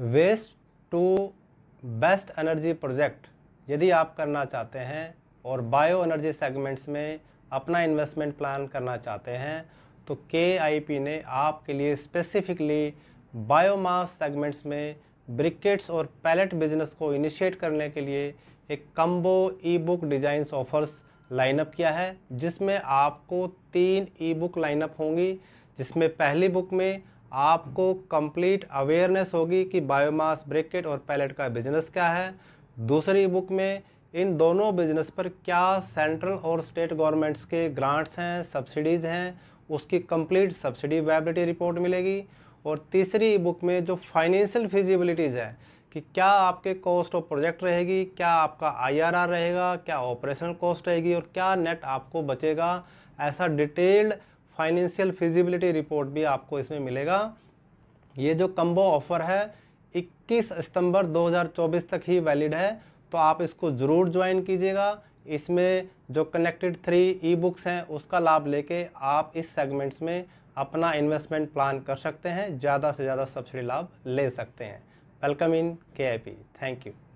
waste to best energy project यदि आप करना चाहते हैं और बायो एनर्जी सेगमेंट्स में अपना इन्वेस्टमेंट प्लान करना चाहते हैं तो के ने आपके लिए स्पेसिफिकली बायोमास सेगमेंट्स में ब्रिकेट्स और पैलेट बिजनेस को इनिशिएट करने के लिए एक combo e book designs offers lineup किया है जिसमें आपको तीन ई बुक लाइनअप होंगी जिसमें पहली बुक में आपको कंप्लीट अवेयरनेस होगी कि बायोमास ब्रिकेट और पैलेट का बिजनेस क्या है दूसरी बुक में इन दोनों बिजनेस पर क्या सेंट्रल और स्टेट गवर्नमेंट्स के ग्रांट्स हैं सब्सिडीज़ हैं उसकी कंप्लीट सब्सिडी वायबिलिटी रिपोर्ट मिलेगी और तीसरी बुक में जो फाइनेंशियल फिजिबिलिटीज़ है कि क्या आपके कॉस्ट ऑफ प्रोजेक्ट रहेगी क्या आपका आईआरआर रहेगा क्या ऑपरेशनल कॉस्ट रहेगी और क्या नेट आपको बचेगा ऐसा डिटेल्ड फाइनेंशियल फिजिबिलिटी रिपोर्ट भी आपको इसमें मिलेगा ये जो कम्बो ऑफर है 21 सितंबर 2024 तक ही वैलिड है तो आप इसको ज़रूर ज्वाइन कीजिएगा इसमें जो कनेक्टेड थ्री ई बुक्स हैं उसका लाभ लेके आप इस सेगमेंट्स में अपना इन्वेस्टमेंट प्लान कर सकते हैं ज़्यादा से ज़्यादा सब्सिडी लाभ ले सकते हैं वेलकम इन के थैंक यू